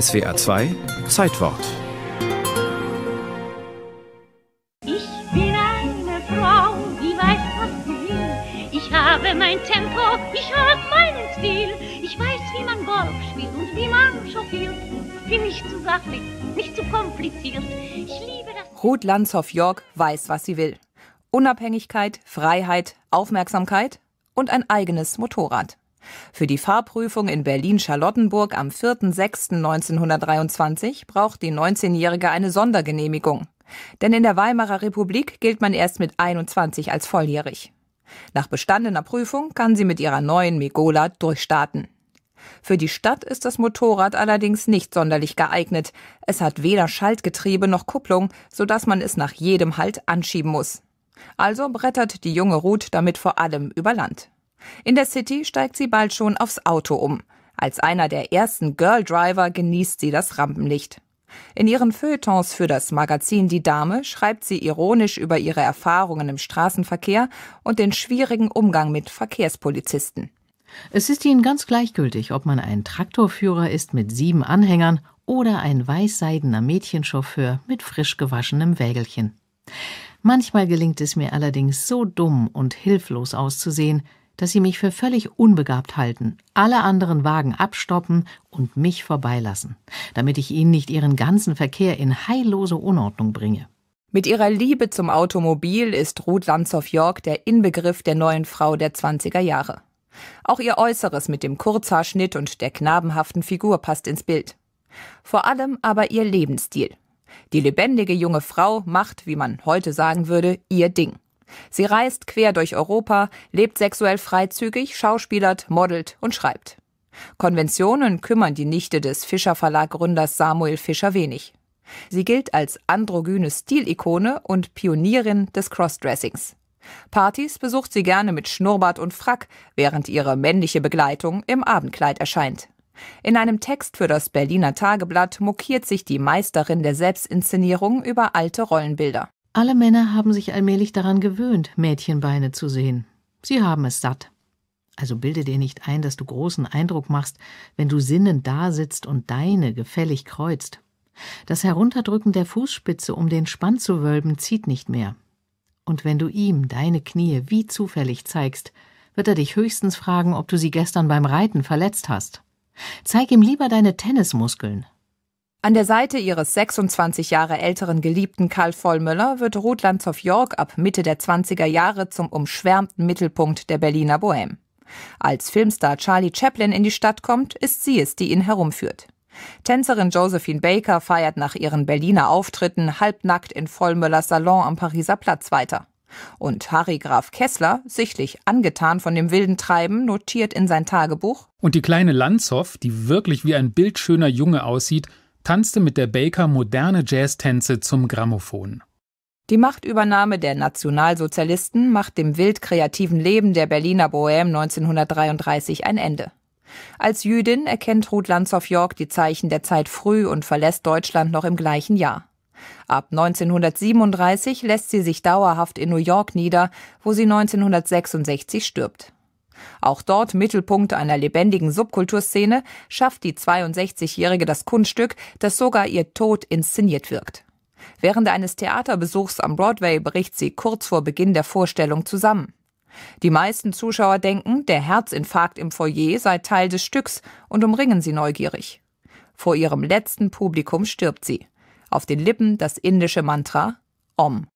SWA 2 Zeitwort. Ich bin eine Frau, die weiß, was sie will. Ich habe mein Tempo, ich habe meinen Stil. Ich weiß, wie man Golf spielt und wie man chauffiert. Bin nicht zu sachlich, nicht zu kompliziert. Ich liebe das. Ruth lanzhoff york weiß, was sie will. Unabhängigkeit, Freiheit, Aufmerksamkeit und ein eigenes Motorrad. Für die Fahrprüfung in Berlin-Charlottenburg am 4.6.1923 braucht die 19-Jährige eine Sondergenehmigung. Denn in der Weimarer Republik gilt man erst mit 21 als volljährig. Nach bestandener Prüfung kann sie mit ihrer neuen Megola durchstarten. Für die Stadt ist das Motorrad allerdings nicht sonderlich geeignet. Es hat weder Schaltgetriebe noch Kupplung, sodass man es nach jedem Halt anschieben muss. Also brettert die junge Ruth damit vor allem über Land. In der City steigt sie bald schon aufs Auto um. Als einer der ersten Girl Driver genießt sie das Rampenlicht. In ihren Feuilletons für das Magazin Die Dame schreibt sie ironisch über ihre Erfahrungen im Straßenverkehr und den schwierigen Umgang mit Verkehrspolizisten. Es ist ihnen ganz gleichgültig, ob man ein Traktorführer ist mit sieben Anhängern oder ein weißseidener Mädchenchauffeur mit frisch gewaschenem Wägelchen. Manchmal gelingt es mir allerdings so dumm und hilflos auszusehen, dass sie mich für völlig unbegabt halten, alle anderen Wagen abstoppen und mich vorbeilassen, damit ich ihnen nicht ihren ganzen Verkehr in heillose Unordnung bringe. Mit ihrer Liebe zum Automobil ist Ruth Lanzow York der Inbegriff der neuen Frau der 20er Jahre. Auch ihr Äußeres mit dem Kurzhaarschnitt und der knabenhaften Figur passt ins Bild. Vor allem aber ihr Lebensstil. Die lebendige junge Frau macht, wie man heute sagen würde, ihr Ding. Sie reist quer durch Europa, lebt sexuell freizügig, schauspielert, modelt und schreibt. Konventionen kümmern die Nichte des Fischer Verlag Gründers Samuel Fischer wenig. Sie gilt als androgyne Stilikone und Pionierin des Crossdressings. Partys besucht sie gerne mit Schnurrbart und Frack, während ihre männliche Begleitung im Abendkleid erscheint. In einem Text für das Berliner Tageblatt mokiert sich die Meisterin der Selbstinszenierung über alte Rollenbilder. Alle Männer haben sich allmählich daran gewöhnt, Mädchenbeine zu sehen. Sie haben es satt. Also bilde dir nicht ein, dass du großen Eindruck machst, wenn du sinnend dasitzt und deine gefällig kreuzt. Das Herunterdrücken der Fußspitze, um den Spann zu wölben, zieht nicht mehr. Und wenn du ihm deine Knie wie zufällig zeigst, wird er dich höchstens fragen, ob du sie gestern beim Reiten verletzt hast. Zeig ihm lieber deine Tennismuskeln, an der Seite ihres 26 Jahre älteren Geliebten Karl Vollmöller wird Ruth Lanzow-York ab Mitte der 20er Jahre zum umschwärmten Mittelpunkt der Berliner Bohème. Als Filmstar Charlie Chaplin in die Stadt kommt, ist sie es, die ihn herumführt. Tänzerin Josephine Baker feiert nach ihren Berliner Auftritten halbnackt in Vollmöllers Salon am Pariser Platz weiter. Und Harry Graf Kessler, sichtlich angetan von dem wilden Treiben, notiert in sein Tagebuch. Und die kleine Lanzhoff, die wirklich wie ein bildschöner Junge aussieht, tanzte mit der Baker moderne Jazztänze zum Grammophon. Die Machtübernahme der Nationalsozialisten macht dem wild kreativen Leben der Berliner Bohème 1933 ein Ende. Als Jüdin erkennt Ruth Lanzow-York die Zeichen der Zeit früh und verlässt Deutschland noch im gleichen Jahr. Ab 1937 lässt sie sich dauerhaft in New York nieder, wo sie 1966 stirbt. Auch dort Mittelpunkt einer lebendigen Subkulturszene schafft die 62-Jährige das Kunststück, das sogar ihr Tod inszeniert wirkt. Während eines Theaterbesuchs am Broadway bricht sie kurz vor Beginn der Vorstellung zusammen. Die meisten Zuschauer denken, der Herzinfarkt im Foyer sei Teil des Stücks und umringen sie neugierig. Vor ihrem letzten Publikum stirbt sie. Auf den Lippen das indische Mantra Om.